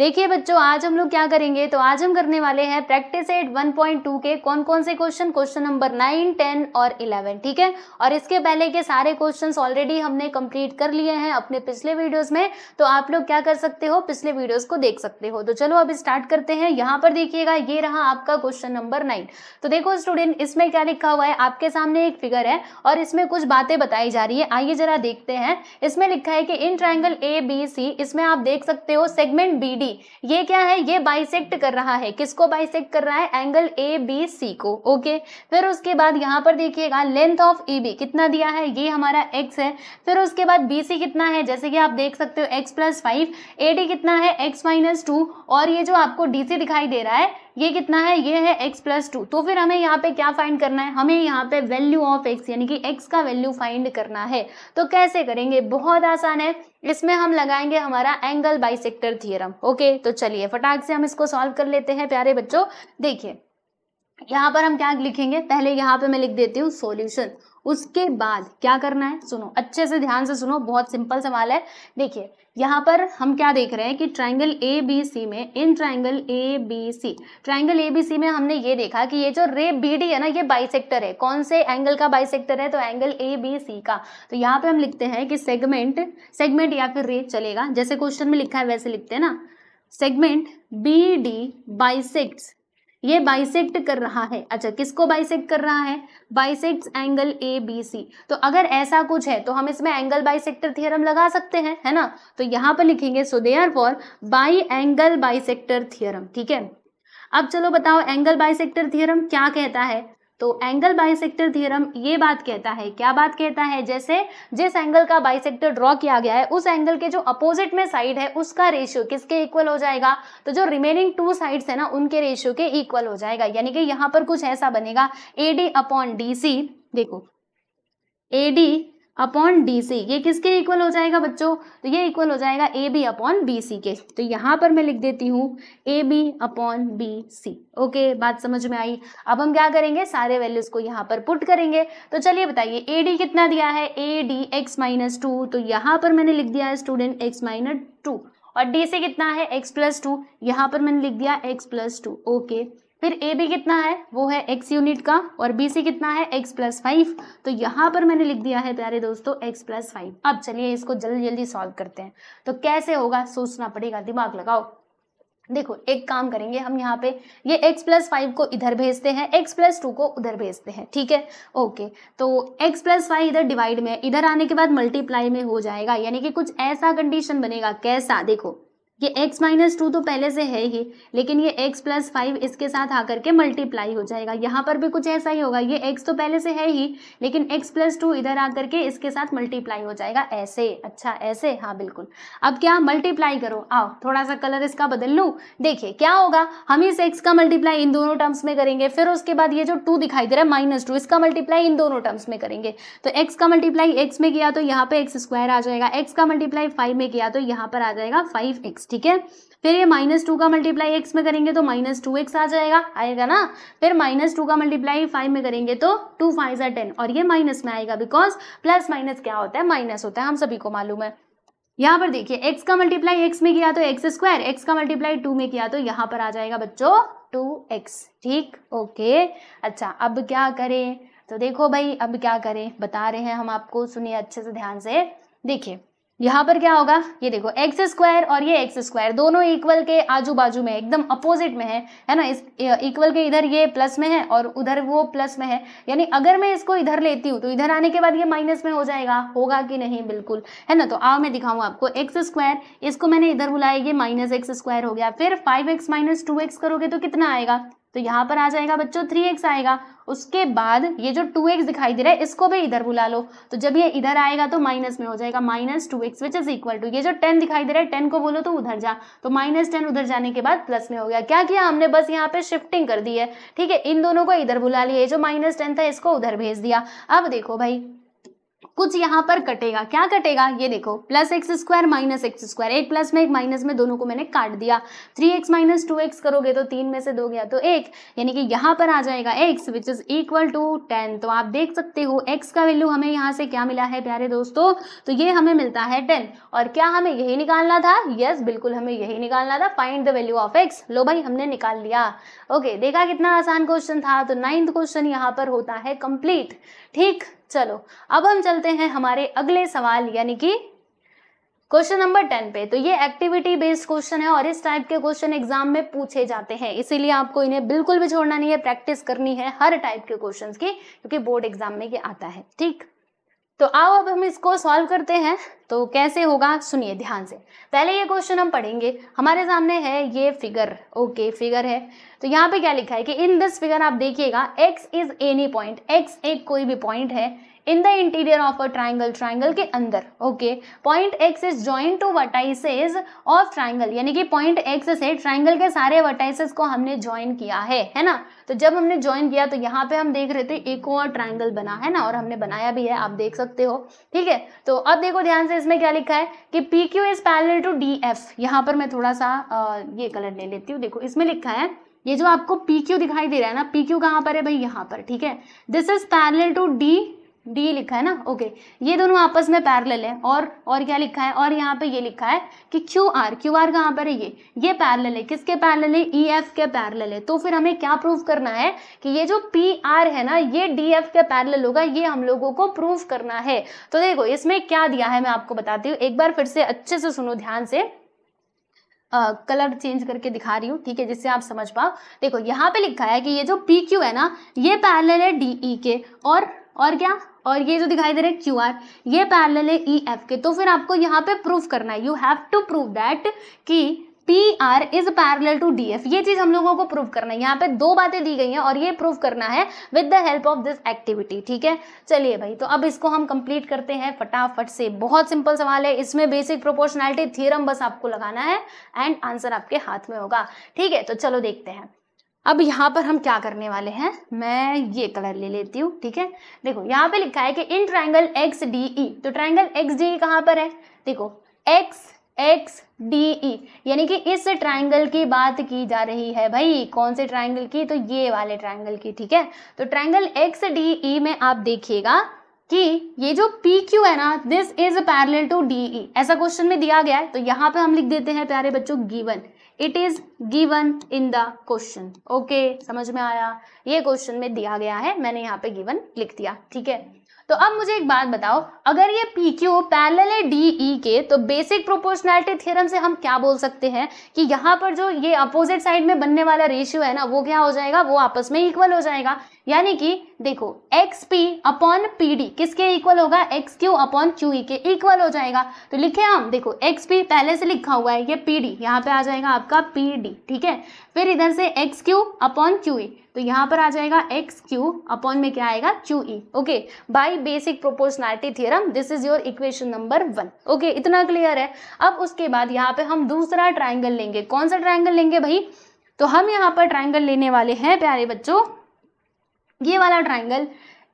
देखिए बच्चों आज हम लोग क्या करेंगे तो आज हम करने वाले हैं प्रैक्टिस एट 1.2 के कौन कौन से क्वेश्चन क्वेश्चन नंबर 9, 10 और 11 ठीक है और इसके पहले के सारे क्वेश्चंस ऑलरेडी हमने कंप्लीट कर लिए हैं अपने पिछले वीडियोस में तो आप लोग क्या कर सकते हो पिछले वीडियोस को देख सकते हो तो चलो अब स्टार्ट करते हैं यहाँ पर देखिएगा ये रहा आपका क्वेश्चन नंबर नाइन तो देखो स्टूडेंट इसमें क्या लिखा हुआ है आपके सामने एक फिगर है और इसमें कुछ बातें बताई जा रही है आइए जरा देखते हैं इसमें लिखा है कि इन ट्राइंगल ए बी सी इसमें आप देख सकते हो सेगमेंट बी डी ये क्या है ये बाइसेक्ट कर रहा है किसको बाइसेक्ट कर रहा है एंगल ए बी सी को ओके फिर उसके बाद यहाँ पर देखिएगा लेंथ ऑफ ए बी कितना दिया है ये हमारा एक्स है फिर उसके बाद बी सी कितना है जैसे कि आप देख सकते हो x plus five A D कितना है एक्स माइनस टू और ये जो आपको डी सी दिखाई दे रहा है ये कितना है ये है x प्लस टू तो फिर हमें यहाँ पे क्या फाइंड करना है हमें यहाँ पे वैल्यू ऑफ x यानी कि x का वैल्यू फाइंड करना है तो कैसे करेंगे बहुत आसान है इसमें हम लगाएंगे हमारा एंगल बाइसेक्टर थियरम ओके तो चलिए फटाक से हम इसको सॉल्व कर लेते हैं प्यारे बच्चों देखिए यहाँ पर हम क्या लिखेंगे पहले यहाँ पे मैं लिख देती हूँ सोल्यूशन उसके बाद क्या करना है सुनो अच्छे से ध्यान से सुनो बहुत सिंपल सवाल है देखिए यहाँ पर हम क्या देख रहे हैं कि ट्राइंगल ए बी सी में in triangle A B C triangle A B C में हमने ये देखा कि ये जो रे बी डी है ना ये बाइसेक्टर है कौन से एंगल का बाइसेक्टर है तो एंगल ए बी सी का तो यहाँ पे हम लिखते हैं कि सेगमेंट सेगमेंट या फिर रे चलेगा जैसे क्वेश्चन में लिखा है वैसे लिखते हैं ना सेगमेंट बी डी बाइसेक्ट ये बाइसेक्ट कर रहा है अच्छा किसको बाइसेक्ट कर रहा है bisect angle A B C तो अगर ऐसा कुछ है तो हम इसमें एंगल बाइसेक्टर थियरम लगा सकते हैं है ना तो यहां पर लिखेंगे so therefore by angle bisector theorem ठीक है अब चलो बताओ एंगल बाइसेक्टर थियरम क्या कहता है तो एंगल बाइसेक्टर थ्योरम ये बात कहता है क्या बात कहता है जैसे जिस एंगल का बाइसेक्टर ड्रॉ किया गया है उस एंगल के जो अपोजिट में साइड है उसका रेशियो किसके इक्वल हो जाएगा तो जो रिमेनिंग टू साइड्स है ना उनके रेशियो के इक्वल हो जाएगा यानी कि यहाँ पर कुछ ऐसा बनेगा A D upon D C देखो A D upon D C ये किसके इक्वल हो जाएगा बच्चों तो ये इक्वल हो जाएगा A B upon B C के तो यहाँ पर मैं लिख देती हूँ A B upon B C okay बात समझ में आई अब हम क्या करेंगे सारे वैल्यूज़ को यहाँ पर पुट करेंगे तो चलिए बताइए ए डी कितना दिया है A D x minus two तो यहाँ पर मैंने लिख दिया है स्टूडेंट एक्स माइनस टू और डी सी कितना है एक्स प्लस टू यहाँ पर मैंने लिख दिया एक्स प्लस टू ओके फिर ए बी कितना है वो है एक्स यूनिट का और बी सी कितना है एक्स प्लस फाइव तो यहाँ पर मैंने लिख दिया है प्यारे दोस्तों एक्स प्लस फाइव अब चलिए इसको जल्दी जल्दी सॉल्व करते हैं तो कैसे होगा सोचना पड़ेगा दिमाग लगाओ देखो एक काम करेंगे हम यहाँ पे ये x प्लस फाइव को इधर भेजते हैं x प्लस टू को उधर भेजते हैं ठीक है ओके तो x प्लस फाइव इधर डिवाइड में इधर आने के बाद मल्टीप्लाई में हो जाएगा यानी कि कुछ ऐसा कंडीशन बनेगा कैसा देखो ये x माइनस टू तो पहले से है ही लेकिन ये x प्लस फाइव इसके साथ आकर के मल्टीप्लाई हो जाएगा यहाँ पर भी कुछ ऐसा ही होगा ये x तो पहले से है ही लेकिन x प्लस टू इधर आकर के इसके साथ मल्टीप्लाई हो जाएगा ऐसे अच्छा ऐसे हाँ बिल्कुल अब क्या मल्टीप्लाई करो आओ थोड़ा सा कलर इसका बदल लूँ देखिए क्या होगा हम इस एक्स का मल्टीप्लाई इन दोनों टर्म्स में करेंगे फिर उसके बाद ये जो टू दिखाई दे रहा है माइनस टू इसका मल्टीप्लाई इन दोनों टर्म्स में करेंगे तो एक्स का मल्टीप्लाई एक्स में किया तो यहाँ पर एक्स स्क्वायर आ जाएगा एक्स का मल्टीप्लाई फाइव में किया तो यहाँ पर आ जाएगा फाइव एक्स ठीक है फिर ये माइनस टू का मल्टीप्लाई एक्स में करेंगे तो माइनस टू एक्स आ जाएगा आएगा ना फिर माइनस टू का मल्टीप्लाई फाइव में करेंगे तो टू फाइव या टेन और ये माइनस में आएगा बिकॉज प्लस माइनस क्या होता है माइनस होता है हम सभी को मालूम है यहाँ पर देखिए x का मल्टीप्लाई x में किया तो एक्स स्क्वायर एक्स का मल्टीप्लाई टू में किया तो यहाँ पर आ जाएगा बच्चों टू एक्स ठीक ओके अच्छा अब क्या करें तो देखो भाई अब क्या करें बता रहे हैं हम आपको सुनिए अच्छे से ध्यान से देखिए यहाँ पर क्या होगा ये देखो एक्स स्क्वायर और ये एक्स स्क्वायर दोनों इक्वल के आजू बाजू में एकदम अपोजिट में है है ना इस इक्वल के इधर ये प्लस में है और उधर वो प्लस में है यानी अगर मैं इसको इधर लेती हूँ तो इधर आने के बाद ये माइनस में हो जाएगा होगा कि नहीं बिल्कुल है ना तो आओ मैं दिखाऊँ आपको एक्स स्क्वायर इसको मैंने इधर बुलाया ये माइनस एक्स स्क्वायर हो गया फिर five x minus two x करोगे तो कितना आएगा तो यहाँ पर आ जाएगा बच्चों थ्री एक्स आएगा उसके बाद ये जो टू एक्स दिखाई दे रहा है इसको भी इधर बुला लो तो जब ये इधर आएगा तो माइनस में हो जाएगा minus two x which is equal to ये जो टेन दिखाई दे रहा है टेन को बोलो तो उधर जा तो माइनस टेन उधर जाने के बाद प्लस में हो गया क्या किया हमने बस यहाँ पे शिफ्टिंग कर दी है ठीक है इन दोनों को इधर बुला लिया ये जो माइनस टेन था इसको उधर भेज दिया अब देखो भाई कुछ यहाँ पर कटेगा क्या कटेगा ये देखो plus x square minus x square एक प्लस में एक माइनस में दोनों को मैंने काट दिया three x minus two x करोगे तो तीन में से दो गया तो एक यानी कि यहाँ पर आ जाएगा x which is equal to ten तो आप देख सकते हो एक्स का वैल्यू हमें यहाँ से क्या मिला है प्यारे दोस्तों तो ये हमें मिलता है टेन और क्या हमें यही निकालना था यस yes, बिल्कुल हमें यही निकालना था find the value of x लो भाई हमने निकाल लिया ओके देखा कितना आसान क्वेश्चन था तो नाइन्थ क्वेश्चन यहाँ पर होता है कंप्लीट ठीक चलो अब हम चलते हैं हमारे अगले सवाल यानी कि क्वेश्चन नंबर टेन पे तो ये एक्टिविटी बेस्ड क्वेश्चन है और इस टाइप के क्वेश्चन एग्जाम में पूछे जाते हैं इसीलिए आपको इन्हें बिल्कुल भी छोड़ना नहीं है प्रैक्टिस करनी है हर टाइप के क्वेश्चंस की क्योंकि बोर्ड एग्जाम में ये आता है ठीक तो आओ अब हम इसको सॉल्व करते हैं तो कैसे होगा सुनिए ध्यान से पहले ये क्वेश्चन हम पढ़ेंगे हमारे सामने है ये फिगर ओके फिगर है तो यहाँ पे क्या लिखा है कि इन दिस फिगर आप देखिएगा X is any point X एक कोई भी पॉइंट है in the interior of a triangle triangle के अंदर okay point X is join to vertices of triangle यानी कि पॉइंट एक्स से ट्राइंगल के सारे वटाइसेज को हमने ज्वाइन किया है है ना तो जब हमने ज्वाइन किया तो यहाँ पे हम देख रहे थे एक और ट्राइंगल बना है ना और हमने बनाया भी है आप देख सकते हो ठीक है तो अब देखो ध्यान से इसमें क्या लिखा है कि P Q is parallel to D F यहाँ पर मैं थोड़ा सा आ, ये कलर ले लेती हूँ देखो इसमें लिखा है ये जो आपको पी क्यू दिखाई दे रहा है ना पी क्यू कहाँ पर है भाई यहाँ पर ठीक है this is parallel to D D लिखा है ना ओके ये दोनों आपस में पैरेलल है और और क्या लिखा है और यहाँ पे ये लिखा है कि क्यू आर क्यू आर कहाँ पर है ये ये पैरेलल है किसके पैरेलल है ई e एफ के पैरेलल है तो फिर हमें क्या प्रूफ करना है कि ये जो पी आर है ना ये डी एफ के पैरेलल होगा ये हम लोगों को प्रूफ करना है तो देखो इसमें क्या दिया है मैं आपको बताती हूँ एक बार फिर से अच्छे से सुनो ध्यान से कलर uh, चेंज करके दिखा रही हूँ ठीक है जिससे आप समझ पाओ देखो यहाँ पे लिखा है कि ये जो पी क्यू है ना ये पैरेलल है डी ई e के और और क्या और ये जो दिखाई दे रहा है क्यू आर ये पैरल है ई e एफ के तो फिर आपको यहाँ पे प्रूफ करना है you have to prove that कि P R is parallel to D F ये चीज हम लोगों को प्रूव करना है यहाँ पे दो बातें दी गई हैं और ये प्रूव करना है with the help of this activity ठीक है चलिए भाई तो अब इसको हम कंप्लीट करते हैं फटाफट से बहुत सिंपल सवाल है इसमें बेसिक प्रोपोर्शनैलिटी थियरम बस आपको लगाना है एंड आंसर आपके हाथ में होगा ठीक है तो चलो देखते हैं अब यहाँ पर हम क्या करने वाले हैं मैं ये कलर ले लेती हूँ ठीक है देखो यहाँ पे लिखा है कि in triangle X D E तो ट्राइंगल एक्स डी ई कहाँ पर है देखो एक्स एक्स डी ई यानी कि इस ट्राइंगल की बात की जा रही है भाई कौन से ट्राइंगल की तो ये वाले ट्राइंगल की ठीक है तो ट्राइंगल एक्स डी ई में आप देखिएगा कि ये जो पी क्यू है ना this is parallel to D E ऐसा क्वेश्चन में दिया गया है तो यहाँ पे हम लिख देते हैं प्यारे बच्चों given it is given in the question okay समझ में आया ये क्वेश्चन में दिया गया है मैंने यहाँ पे गिवन लिख दिया ठीक है तो अब मुझे एक बात बताओ अगर ये पी क्यू पैरल है डी ई के तो बेसिक प्रोपोर्शनैलिटी थ्योरम से हम क्या बोल सकते हैं कि यहाँ पर जो ये अपोजिट साइड में बनने वाला रेशियो है ना वो क्या हो जाएगा वो आपस में इक्वल हो जाएगा यानी कि देखो X P upon P D किसके इक्वल होगा X Q upon Q E के इक्वल हो जाएगा तो लिखे हम देखो एक्स पी पहले से लिखा हुआ है ये पी डी यहाँ पे आ जाएगा आपका पी डी ठीक है फिर इधर से X Q upon Q E तो यहाँ पर आ जाएगा एक्स क्यू अपॉन में क्या आएगा Q E okay by basic proportionality theorem this is your equation number one okay इतना क्लियर है अब उसके बाद यहाँ पे हम दूसरा ट्राइंगल लेंगे कौन सा ट्राइंगल लेंगे भाई तो हम यहाँ पर ट्राइंगल लेने वाले हैं प्यारे बच्चों ये वाला ट्राइंगल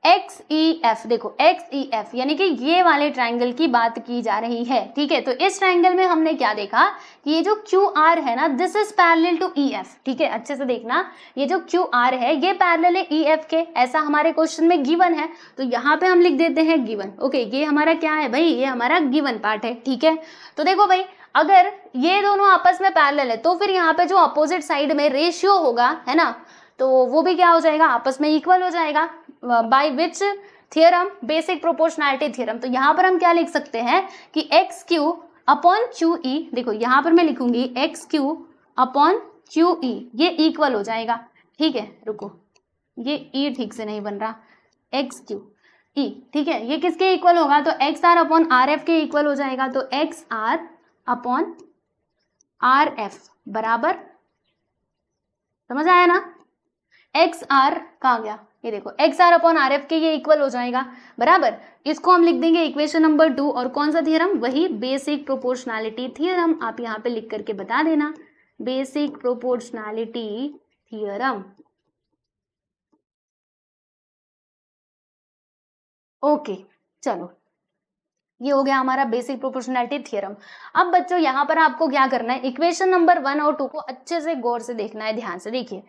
एक्स ई एफ देखो एक्स ई एफ यानी कि ये वाले ट्राइंगल की बात की जा रही है ठीक है तो इस ट्राइंगल में हमने क्या देखा कि ये जो क्यू आर है ना this is parallel to E F ठीक है अच्छे से देखना ये जो क्यू आर है ये पैरेलल है ई e एफ के ऐसा हमारे क्वेश्चन में गिवन है तो यहाँ पे हम लिख देते हैं गिवन ओके ये हमारा क्या है भाई ये हमारा गिवन पार्ट है ठीक है तो देखो भाई अगर ये दोनों आपस में पैरल है तो फिर यहाँ पे जो अपोजिट साइड में रेशियो होगा है ना तो वो भी क्या हो जाएगा आपस में इक्वल हो जाएगा by which theorem basic proportionality theorem तो यहाँ पर हम क्या लिख सकते हैं कि X Q upon Q E देखो यहाँ पर मैं लिखूंगी X Q upon Q E ये इक्वल हो जाएगा ठीक है रुको ये ई e ठीक से नहीं बन रहा एक्स क्यू ई ठीक है ये किसके इक्वल होगा तो X R upon R F के इक्वल हो जाएगा तो X R upon R F बराबर समझ आया ना एक्स आर कहा गया ये देखो X R upon R F के ये इक्वल हो जाएगा बराबर इसको हम लिख देंगे इक्वेशन नंबर टू और कौन सा थियरम वही बेसिक प्रोपोर्शनैलिटी थियरम आप यहाँ पे लिख करके बता देना बेसिक प्रोपोर्शनैलिटी थियरम ओके चलो ये हो गया हमारा बेसिक प्रोपोर्शनैलिटी थियरम अब बच्चों यहाँ पर आपको क्या करना है इक्वेशन नंबर वन और टू को अच्छे से गौर से देखना है ध्यान से देखिए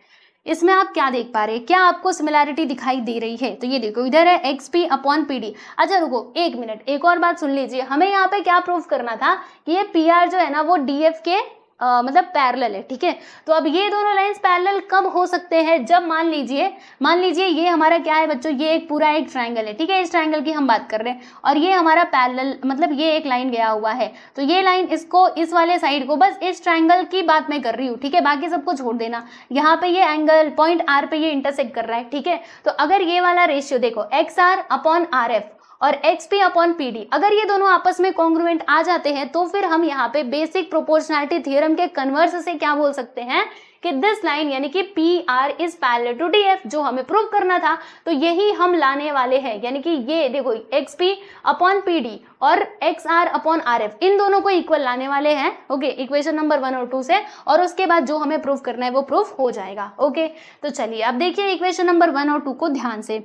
इसमें आप क्या देख पा रहे हैं क्या आपको सिमिलैरिटी दिखाई दे रही है तो ये देखो इधर है X P upon P D अच्छा रुको एक मिनट एक और बात सुन लीजिए हमें यहाँ पे क्या प्रूफ करना था कि ये पी आर जो है ना वो डी एफ के आ, मतलब पैरल है ठीक है तो अब ये दोनों लाइन्स पैरल कब हो सकते हैं जब मान लीजिए मान लीजिए ये हमारा क्या है बच्चों ये एक पूरा एक ट्राइंगल है ठीक है इस ट्राइंगल की हम बात कर रहे हैं और ये हमारा पैरल मतलब ये एक लाइन गया हुआ है तो ये लाइन इसको इस वाले साइड को बस इस ट्राइंगल की बात मैं कर रही हूँ ठीक है बाकी सबको छोड़ देना यहाँ पे ये एंगल पॉइंट आर पे ये इंटरसेक्ट कर रहा है ठीक है तो अगर ये वाला रेशियो देखो X R upon R F और X P upon P D अगर ये दोनों आपस में कॉन्ग्रुवेंट आ जाते हैं तो फिर हम यहाँ पे बेसिक प्रोपोर्शनैलिटी थियरम के कन्वर्स से क्या बोल सकते हैं कि दिस लाइन यानी कि P R is parallel to D F जो हमें प्रूव करना था तो यही हम लाने वाले हैं यानी कि ये देखो X P upon P D और X R upon R F इन दोनों को इक्वल लाने वाले हैं ओके इक्वेशन नंबर वन और टू से और उसके बाद जो हमें प्रूव करना है वो प्रूव हो जाएगा ओके तो चलिए अब देखिए इक्वेशन नंबर वन और टू को ध्यान से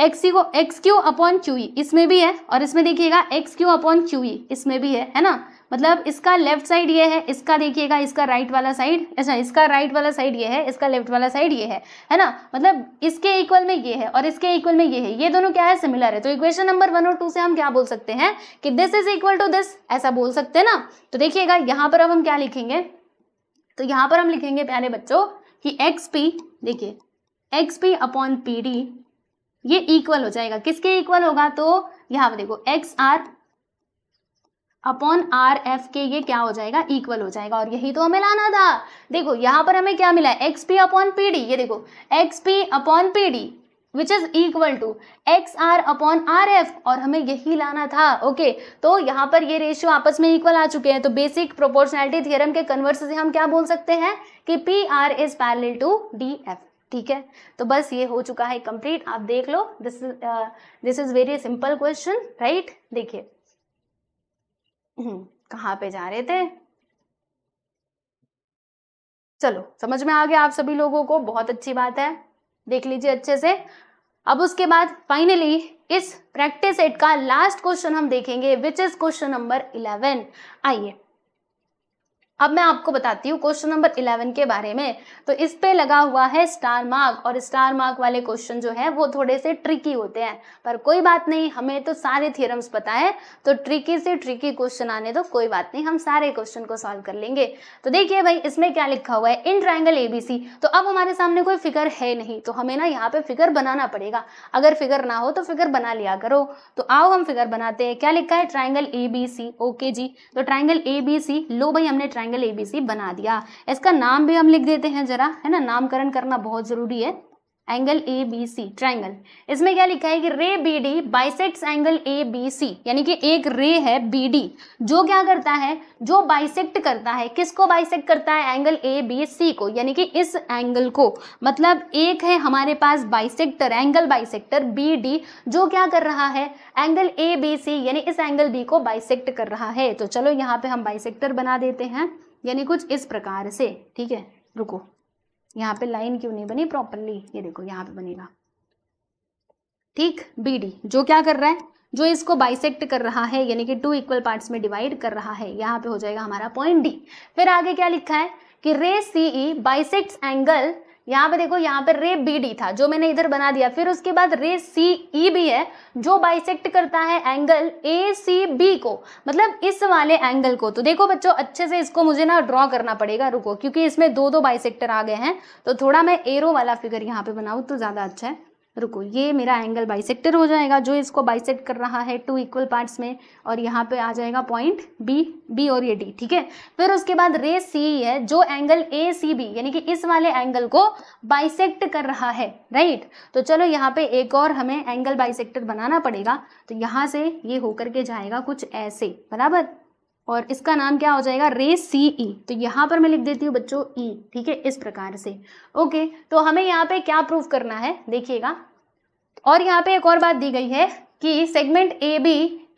एक्स को एक्स क्यू अपॉन क्यू इसमें भी है और इसमें देखिएगा एक्स क्यू अपॉन क्यू इसमें भी है है ना मतलब इसका लेफ्ट साइड ये है इसका देखिएगा इसका राइट वाला साइड अच्छा इसका राइट वाला साइड ये है इसका लेफ्ट वाला साइड ये है है ना मतलब इसके इक्वल में ये है और इसके इक्वल में ये है ये दोनों क्या है सिमिलर है तो इक्वेशन नंबर वन और टू से हम क्या बोल सकते हैं कि this is equal to this ऐसा बोल सकते हैं ना तो देखिएगा यहाँ पर अब हम क्या लिखेंगे तो यहाँ पर हम लिखेंगे प्यारे बच्चों कि एक्स पी देखिए X P upon P D ये इक्वल हो जाएगा किसके इक्वल होगा तो यहां पर देखो X R upon R F के ये क्या हो जाएगा इक्वल हो जाएगा और यही तो हमें लाना था देखो यहां पर हमें क्या मिला X P upon P D ये देखो X P upon P D which is equal to X R upon R F और हमें यही लाना था ओके okay, तो यहाँ पर ये रेशियो आपस में इक्वल आ चुके हैं तो बेसिक प्रोपोर्शनैलिटी थियरम के कन्वर्स से हम क्या बोल सकते हैं कि P R is parallel to D F ठीक है तो बस ये हो चुका है कंप्लीट आप देख लो this this is very simple question right देखिए हम्म, कहाँ पे जा रहे थे चलो समझ में आ गया आप सभी लोगों को बहुत अच्छी बात है देख लीजिए अच्छे से अब उसके बाद फाइनली इस प्रैक्टिस एट का लास्ट क्वेश्चन हम देखेंगे which is question number eleven आइए अब मैं आपको बताती हूँ क्वेश्चन नंबर इलेवन के बारे में तो इस पे लगा हुआ है स्टार मार्क और स्टार मार्क वाले क्वेश्चन जो है वो थोड़े से ट्रिकी होते हैं पर कोई बात नहीं हमें तो सारे थियरम्स पता है तो ट्रिकी से ट्रिकी क्वेश्चन आने तो कोई बात नहीं हम सारे क्वेश्चन को सॉल्व कर लेंगे तो देखिए भाई इसमें क्या लिखा हुआ है इन ट्राइंगल ए तो अब हमारे सामने कोई फिगर है नहीं तो हमें ना यहाँ पे फिगर बनाना पड़ेगा अगर फिगर ना हो तो फिगर बना लिया करो तो आओ हम फिगर बनाते हैं क्या लिखा है ट्राइंगल ए ओके जी तो ट्राइंगल ए लो भाई हमने ट्राइंग ट्राइंगल एबीसी बना दिया इसका नाम भी हम लिख देते हैं जरा है ना नामकरण करना बहुत ज़रूरी है angle A B C triangle इसमें क्या लिखा है कि ray B D bisects angle A B C यानी कि एक रे है बी डी जो क्या करता है जो बाइसेक्ट करता है किसको बाइसेक्ट करता है एंगल ए बी सी को यानी कि इस एंगल को मतलब एक है हमारे पास bisector angle bisector B D जो क्या कर रहा है एंगल ए बी सी यानी इस एंगल बी को बाइसेक्ट कर रहा है तो चलो यहाँ पे हम बाइसेक्टर बना देते हैं यानी कुछ इस प्रकार से ठीक है रुको यहाँ पे लाइन क्यों नहीं बनी प्रॉपरली ये देखो यहाँ पे बनेगा ठीक बी डी जो क्या कर रहा है जो इसको बाइसेक्ट कर रहा है यानी कि टू इक्वल पार्ट्स में डिवाइड कर रहा है यहाँ पे हो जाएगा हमारा पॉइंट डी फिर आगे क्या लिखा है कि रे सीई बाइसेक्ट्स एंगल यहाँ पे देखो यहाँ पे रे बी डी था जो मैंने इधर बना दिया फिर उसके बाद रे सी ई भी है जो बाइसेक्ट करता है एंगल ए सी बी को मतलब इस वाले एंगल को तो देखो बच्चों अच्छे से इसको मुझे ना ड्रॉ करना पड़ेगा रुको क्योंकि इसमें दो दो बाइसेक्टर आ गए हैं तो थोड़ा मैं एरो वाला फिगर यहाँ पे बनाऊँ तो ज़्यादा अच्छा है रुको ये मेरा एंगल बाइसेक्टर हो जाएगा जो इसको बाइसेक्ट कर रहा है टू इक्वल पार्ट्स में और यहाँ पे आ जाएगा पॉइंट बी बी और ये डी ठीक है फिर उसके बाद रे सी है जो एंगल ए सी बी यानी कि इस वाले एंगल को बाइसेक्ट कर रहा है राइट तो चलो यहाँ पे एक और हमें एंगल बाइसेक्टर बनाना पड़ेगा तो यहाँ से ये होकर के जाएगा कुछ ऐसे बराबर और इसका नाम क्या हो जाएगा रे सी ई तो यहाँ पर मैं लिख देती हूँ बच्चों ई e, ठीक है इस प्रकार से ओके तो हमें यहाँ पे क्या प्रूफ करना है देखिएगा और यहाँ पे एक और बात दी गई है कि segment A B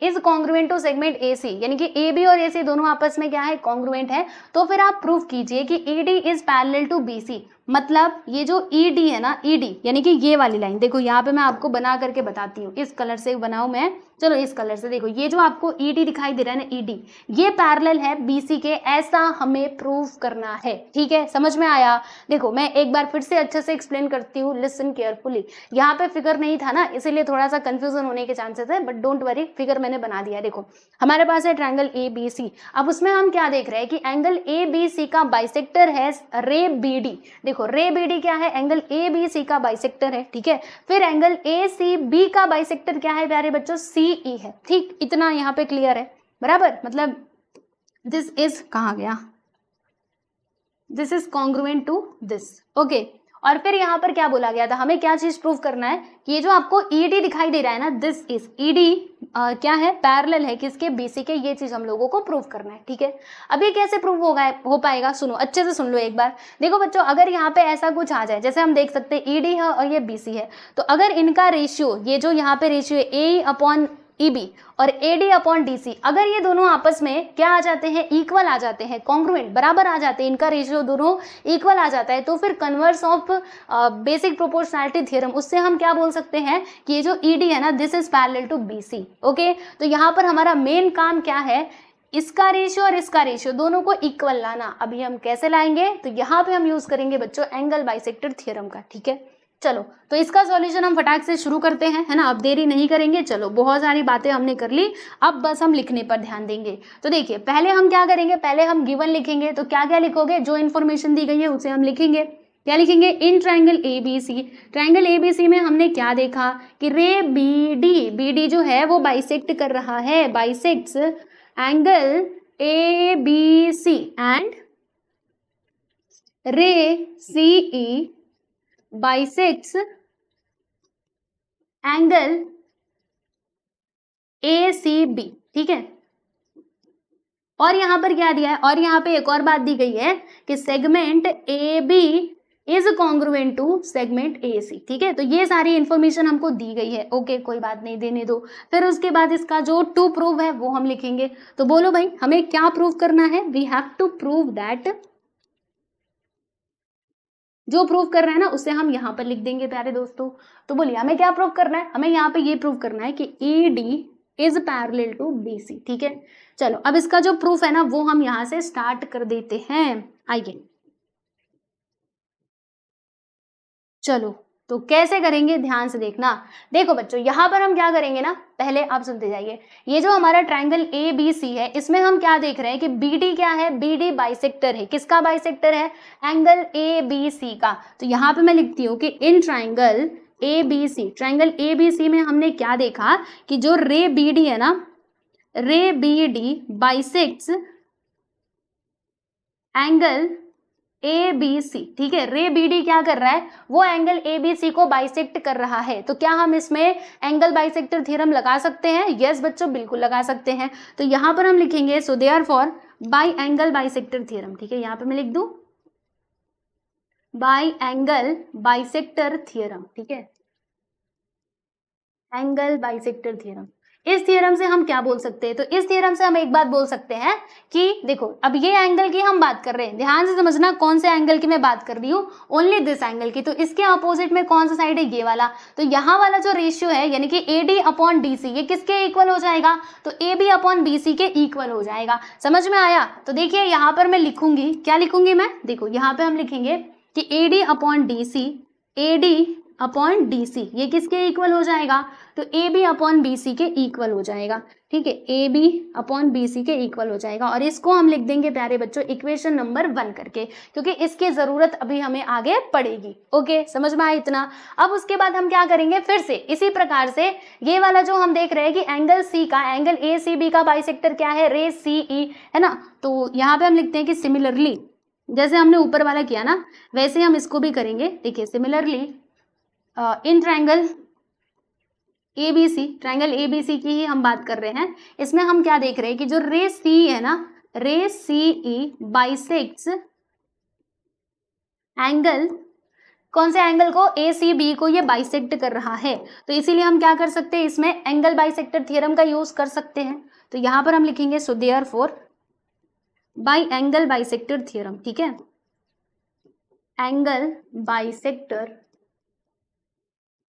is congruent to segment A C यानी कि ए बी और ए सी दोनों आपस में क्या है कॉन्ग्रुएंट है तो फिर आप प्रूव कीजिए कि A D is parallel to B C मतलब ये जो ई e डी है ना ई e डी यानी कि ये वाली लाइन देखो यहाँ पे मैं आपको बना करके बताती हूँ इस कलर से बनाऊ मैं चलो इस कलर से देखो ये जो आपको ई e डी दिखाई दे रहा है ना ई डी ये पैरेलल है बी सी के ऐसा हमें प्रूव करना है ठीक है समझ में आया देखो मैं एक बार फिर से अच्छे से एक्सप्लेन करती हूँ लिसन केयरफुली यहाँ पे फिगर नहीं था ना इसीलिए थोड़ा सा कंफ्यूजन होने के चांसेस है बट डोंट वरी फिगर मैंने बना दिया देखो हमारे पास है ट्रैंगल ए बी सी अब उसमें हम क्या देख रहे हैं कि एंगल ए बी सी का बाइसेक्टर है रे बी डी देखो देखो रे बी डी क्या है एंगल ए बी सी का बाइसेक्टर है ठीक है फिर एंगल ए सी बी का बाइसेक्टर क्या है प्यारे बच्चों सी ई e है ठीक इतना यहाँ पे क्लियर है बराबर मतलब दिस इज कहा गया this is congruent to this okay और फिर यहाँ पर क्या बोला गया था हमें क्या चीज़ प्रूव करना है कि ये जो आपको ईडी e दिखाई दे रहा है ना दिस इज ईडी क्या है पैरेलल है किसके बीसी के ये चीज़ हम लोगों को प्रूव करना है ठीक है अब ये कैसे प्रूव होगा हो पाएगा सुनो अच्छे से सुन लो एक बार देखो बच्चों अगर यहाँ पे ऐसा कुछ आ जाए जैसे हम देख सकते हैं ईडी e है और ये बीसी है तो अगर इनका रेशियो ये जो यहाँ पे ratio A upon EB e और एडी अपॉन डीसी अगर ये दोनों आपस में क्या आ जाते हैं इक्वल आ जाते हैं कॉन्ग्रुएंट बराबर आ जाते हैं इनका रेशियो दोनों इक्वल आ जाता है तो फिर converse of basic proportionality theorem उससे हम क्या बोल सकते हैं कि ये जो ईडी e है ना this is parallel to BC okay तो यहाँ पर हमारा मेन काम क्या है इसका रेशियो और इसका रेशियो दोनों को इक्वल लाना अभी हम कैसे लाएंगे तो यहाँ पे हम यूज करेंगे बच्चों एंगल बाइसेक्टर थ्योरम का ठीक है चलो तो इसका सॉल्यूशन हम फटाक से शुरू करते हैं है ना अब देरी नहीं करेंगे चलो बहुत सारी बातें हमने कर ली अब बस हम लिखने पर ध्यान देंगे तो देखिए पहले हम क्या करेंगे पहले हम गिवन लिखेंगे तो क्या क्या लिखोगे जो इन्फॉर्मेशन दी गई है उसे हम लिखेंगे क्या लिखेंगे in triangle A B C triangle A B C में हमने क्या देखा कि ray B D B D जो है वो बाइसेक्ट कर रहा है bisects angle A B C and ray C E e, bisects angle A C B ठीक है और यहां पर क्या दिया है और यहां पे एक और बात दी गई है कि segment A B is congruent to segment A C ठीक है तो ये सारी इंफॉर्मेशन हमको दी गई है ओके कोई बात नहीं देने दो फिर उसके बाद इसका जो टू प्रूव है वो हम लिखेंगे तो बोलो भाई हमें क्या प्रूव करना है we have to prove that जो प्रूव कर रहे हैं ना उसे हम यहाँ पर लिख देंगे प्यारे दोस्तों तो बोलिए हमें क्या प्रूव करना है हमें यहाँ पे ये प्रूव करना है कि A D is parallel to B C ठीक है चलो अब इसका जो प्रूफ है ना वो हम यहाँ से स्टार्ट कर देते हैं आइए चलो तो कैसे करेंगे ध्यान से देखना देखो बच्चों यहाँ पर हम क्या करेंगे ना पहले आप सुनते जाइए ये जो हमारा ट्राइंगल ए बी सी है इसमें हम क्या देख रहे हैं कि बी डी क्या है बी डी बाइसेक्टर है किसका बाइसेक्टर है एंगल ए बी सी का तो यहाँ पे मैं लिखती हूँ कि in triangle A B C triangle A B C में हमने क्या देखा कि जो रे बी डी है ना ray B D bisects angle A B C ठीक है रे बी डी क्या कर रहा है वो एंगल ए बी सी को बाइसेक्ट कर रहा है तो क्या हम इसमें एंगल बाइसेक्टर थ्योरम लगा सकते हैं यस yes, बच्चों बिल्कुल लगा सकते हैं तो यहां पर हम लिखेंगे so therefore by angle bisector theorem ठीक है यहां पर मैं लिख दू बाई एंगल बाइसेक्टर थ्योरम ठीक है एंगल बाइसेक्टर थ्योरम इस थ्योरम से हम क्या बोल सकते हैं तो इस थ्योरम से हम एक बात बोल सकते हैं कि देखो अब ये एंगल की हम बात कर रहे हैं ध्यान से समझना कौन से एंगल की मैं बात कर रही हूँ ओनली दिस एंगल की तो इसके अपोजिट में कौन सा साइड है ये वाला तो यहाँ वाला जो रेशियो है यानी कि A D upon D C ये किसके इक्वल हो जाएगा तो A B upon B C के इक्वल हो जाएगा समझ में आया तो देखिए यहाँ पर मैं लिखूंगी क्या लिखूंगी मैं देखो यहाँ पर हम लिखेंगे कि A D upon D C A D upon D C ये किसके इक्वल हो जाएगा तो A B upon B C के इक्वल हो जाएगा ठीक है A B upon B C के इक्वल हो जाएगा और इसको हम लिख देंगे प्यारे बच्चों इक्वेशन नंबर वन करके क्योंकि इसकी ज़रूरत अभी हमें आगे पड़ेगी ओके समझ में आए इतना अब उसके बाद हम क्या करेंगे फिर से इसी प्रकार से ये वाला जो हम देख रहे हैं कि एंगल सी का एंगल ए सी बी का सेक्टर क्या है रे सी ई है ना तो यहाँ पे हम लिखते हैं कि सिमिलरली जैसे हमने ऊपर वाला किया ना वैसे हम इसको भी करेंगे देखिए similarly in triangle ABC triangle ABC की ही हम बात कर रहे हैं इसमें हम क्या देख रहे हैं कि जो रे सी है ना रे सी ई बाइसेक्स एंगल कौन से एंगल को ए सी बी को ये बाइसेक्ट कर रहा है तो इसीलिए हम क्या कर सकते हैं इसमें एंगल बाइसेक्टर थियरम का यूज कर सकते हैं तो यहां पर हम लिखेंगे so therefore by angle bisector theorem ठीक है एंगल बाइसेक्टर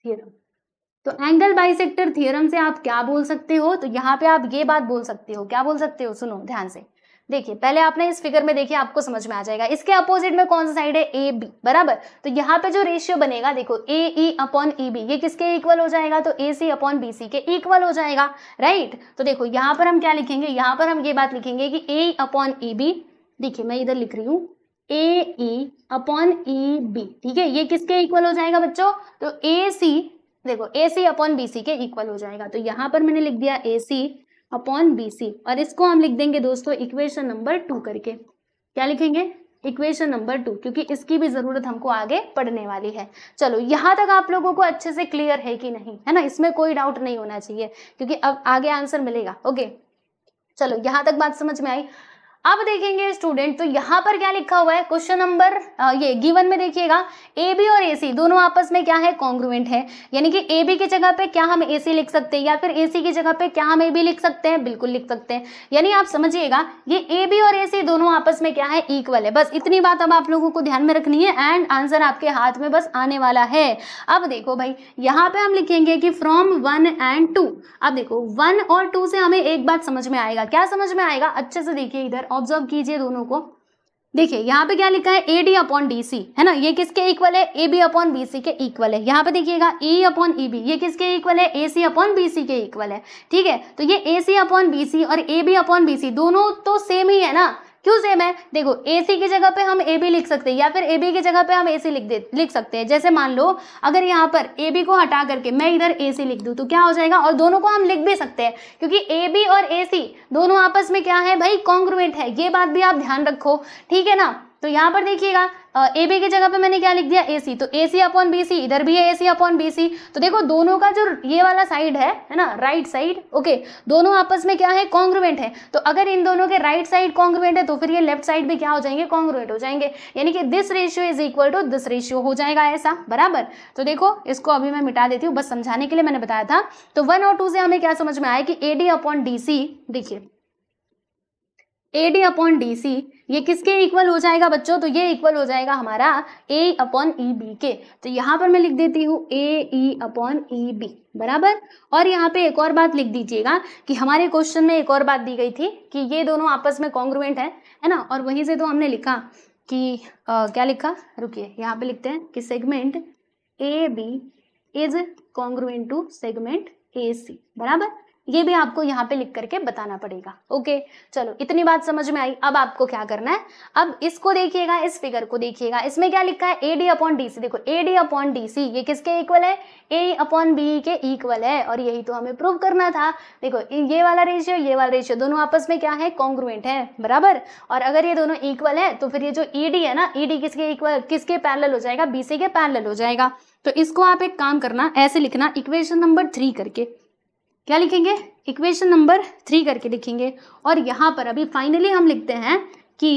थियरम तो एंगल बाइसेक्टर थियरम से आप क्या बोल सकते हो तो यहाँ पे आप ये बात बोल सकते हो क्या बोल सकते हो सुनो ध्यान से देखिए पहले आपने इस फिगर में देखिए आपको समझ में आ जाएगा इसके अपोजिट में कौन सा साइड है ए बी बराबर तो यहाँ पे जो रेशियो बनेगा देखो ए ई अपॉन ई बी ये किसके इक्वल हो जाएगा तो ए सी अपॉन बी सी के इक्वल हो जाएगा राइट तो देखो यहाँ पर हम क्या लिखेंगे यहाँ पर हम ये बात लिखेंगे कि ए अपॉन ई बी देखिए मैं इधर लिख रही हूँ ए ई अपॉन ई बी ठीक है ये किसके इक्वल हो जाएगा बच्चों तो ए सी देखो ए सी अपॉन बी सी के इक्वल हो जाएगा तो यहां पर मैंने लिख दिया ए सी अपॉन बी सी और इसको हम लिख देंगे दोस्तों इक्वेशन नंबर टू करके क्या लिखेंगे इक्वेशन नंबर टू क्योंकि इसकी भी ज़रूरत हमको आगे पढ़ने वाली है चलो यहाँ तक आप लोगों को अच्छे से क्लियर है कि नहीं है ना इसमें कोई डाउट नहीं होना चाहिए क्योंकि अब आगे आंसर मिलेगा ओके चलो यहाँ तक बात समझ में आई अब देखेंगे स्टूडेंट तो यहाँ पर क्या लिखा हुआ है क्वेश्चन नंबर ये गिवन में देखिएगा ए बी और ए सी दोनों आपस में क्या है कॉन्ग्रुएंट है यानी कि ए बी की जगह पे क्या हम ए सी लिख सकते हैं या फिर ए सी की जगह पे क्या हम ए बी लिख सकते हैं बिल्कुल लिख सकते हैं यानी आप समझिएगा ये ए बी और ए सी दोनों आपस में क्या है इक्वल है बस इतनी बात अब आप लोगों को ध्यान में रखनी है एंड आंसर आपके हाथ में बस आने वाला है अब देखो भाई यहाँ पे हम लिखेंगे कि फ्रॉम वन एंड टू अब देखो वन और टू से हमें एक बात समझ में आएगा क्या समझ में आएगा अच्छे से देखिए इधर ऑब्जर्व कीजिए दोनों को देखिए यहाँ पे क्या लिखा है A D upon D C है ना ये किसके इक्वल है A B upon B C के इक्वल है यहाँ पे देखिएगा ई अपॉन ई बी ये किसके इक्वल है ए सी अपॉन बी सी के इक्वल है ठीक है तो ये ए सी अपॉन बी सी और A B upon B C दोनों तो सेम ही है ना क्यों सेम है देखो ए सी की जगह पे हम ए बी लिख सकते हैं या फिर ए बी की जगह पे हम ए सी लिख दे लिख सकते हैं जैसे मान लो अगर यहाँ पर ए बी को हटा करके मैं इधर ए सी लिख दूँ तो क्या हो जाएगा और दोनों को हम लिख भी सकते हैं क्योंकि ए बी और ए सी दोनों आपस में क्या है भाई कॉन्ग्रुमेंट है ये बात भी आप ध्यान रखो ठीक है ना तो यहाँ पर देखिएगा ए बी की जगह पे मैंने क्या लिख दिया ए सी तो ए सी अपॉन बी सी इधर भी है ए सी अपॉन बी सी तो देखो दोनों का जो ये वाला साइड है है ना राइट साइड ओके दोनों आपस में क्या है कॉन्ग्रुवेंट है तो अगर इन दोनों के राइट साइड कॉन्ग्रुवेंट है तो फिर ये लेफ्ट साइड भी क्या हो जाएंगे कॉन्ग्रुवेंट हो जाएंगे यानी कि this ratio is equal to this ratio हो जाएगा ऐसा बराबर तो देखो इसको अभी मैं मिटा देती हूँ बस समझाने के लिए मैंने बताया था तो वन और टू से हमें क्या समझ में आया कि A D upon D C देखिए A D upon D C ये किसके इक्वल हो जाएगा बच्चों तो ये इक्वल हो जाएगा हमारा ए अपॉन ई बी के तो यहाँ पर मैं लिख देती हूँ ए ई अपॉन ई बी बराबर और यहाँ पे एक और बात लिख दीजिएगा कि हमारे क्वेश्चन में एक और बात दी गई थी कि ये दोनों आपस में कॉन्ग्रुएंट है है ना और वहीं से तो हमने लिखा कि आ, क्या लिखा रुकिए यहाँ पे लिखते हैं कि segment A B is congruent to segment A C बराबर ये भी आपको यहाँ पे लिख करके बताना पड़ेगा ओके चलो इतनी बात समझ में आई अब आपको क्या करना है अब इसको देखिएगा इस फिगर को देखिएगा इसमें क्या लिखा है A D upon D C देखो A D upon D C ये किसके इक्वल है ए अपॉन बी के इक्वल है और यही तो हमें प्रूव करना था देखो ये वाला रेशियो ये वाला रेशियो दोनों आपस में क्या है कॉन्ग्रुएंट है बराबर और अगर ये दोनों इक्वल है तो फिर ये जो ई e है ना ई e किसके इक्वल किसके पैरल हो जाएगा बी के पैरल हो जाएगा तो इसको आप एक काम करना ऐसे लिखना इक्वेशन नंबर थ्री करके क्या लिखेंगे इक्वेशन नंबर थ्री करके लिखेंगे और यहाँ पर अभी फाइनली हम लिखते हैं कि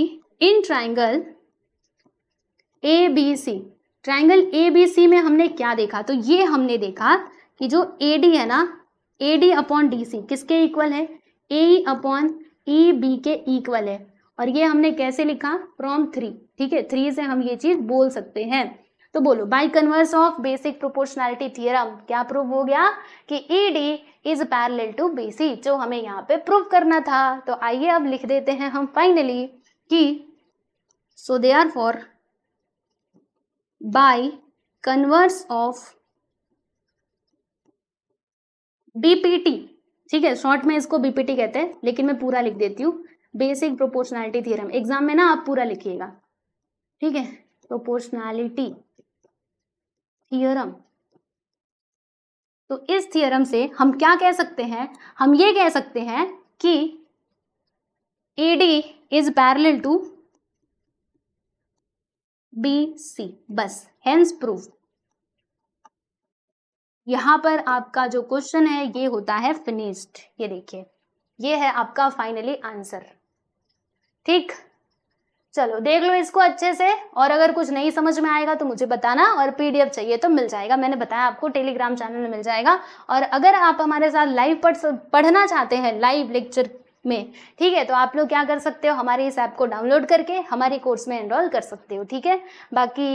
in triangle A B C triangle A B C में हमने क्या देखा तो ये हमने देखा कि जो ए डी है ना A D upon D C किसके इक्वल है ए अपॉन ई बी के इक्वल है और ये हमने कैसे लिखा फ्रॉम थ्री ठीक है थ्री से हम ये चीज़ बोल सकते हैं तो बोलो by converse of basic proportionality theorem क्या प्रूव हो गया कि E D is parallel to B C जो हमें यहाँ पे प्रूव करना था तो आइए अब लिख देते हैं हम फाइनली कि so therefore by converse of BPT ठीक है शॉर्ट में इसको बीपीटी कहते हैं लेकिन मैं पूरा लिख देती हूँ बेसिक प्रोपोर्शनैलिटी थियरम एग्जाम में ना आप पूरा लिखिएगा ठीक है प्रोपोर्शनैलिटी थियरम तो इस थियरम से हम क्या कह सकते हैं हम ये कह सकते हैं कि A D is parallel to B C बस हेंस प्रूफ यहां पर आपका जो क्वेश्चन है ये होता है फिनिश्ड ये देखिए ये है आपका फाइनली आंसर ठीक चलो देख लो इसको अच्छे से और अगर कुछ नहीं समझ में आएगा तो मुझे बताना और पीडीएफ चाहिए तो मिल जाएगा मैंने बताया आपको टेलीग्राम चैनल में मिल जाएगा और अगर आप हमारे साथ लाइव पढ़ पढ़ना चाहते हैं लाइव लेक्चर में ठीक है तो आप लोग क्या कर सकते हो हमारे इस ऐप को डाउनलोड करके हमारे कोर्स में एनरोल कर सकते हो ठीक है बाकी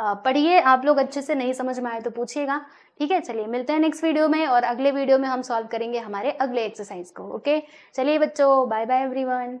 पढ़िए आप लोग अच्छे से नहीं समझ में आए तो पूछिएगा ठीक है चलिए मिलते हैं नेक्स्ट वीडियो में और अगले वीडियो में हम सॉल्व करेंगे हमारे अगले एक्सरसाइज को ओके चलिए बच्चों बाय बाय एवरीवन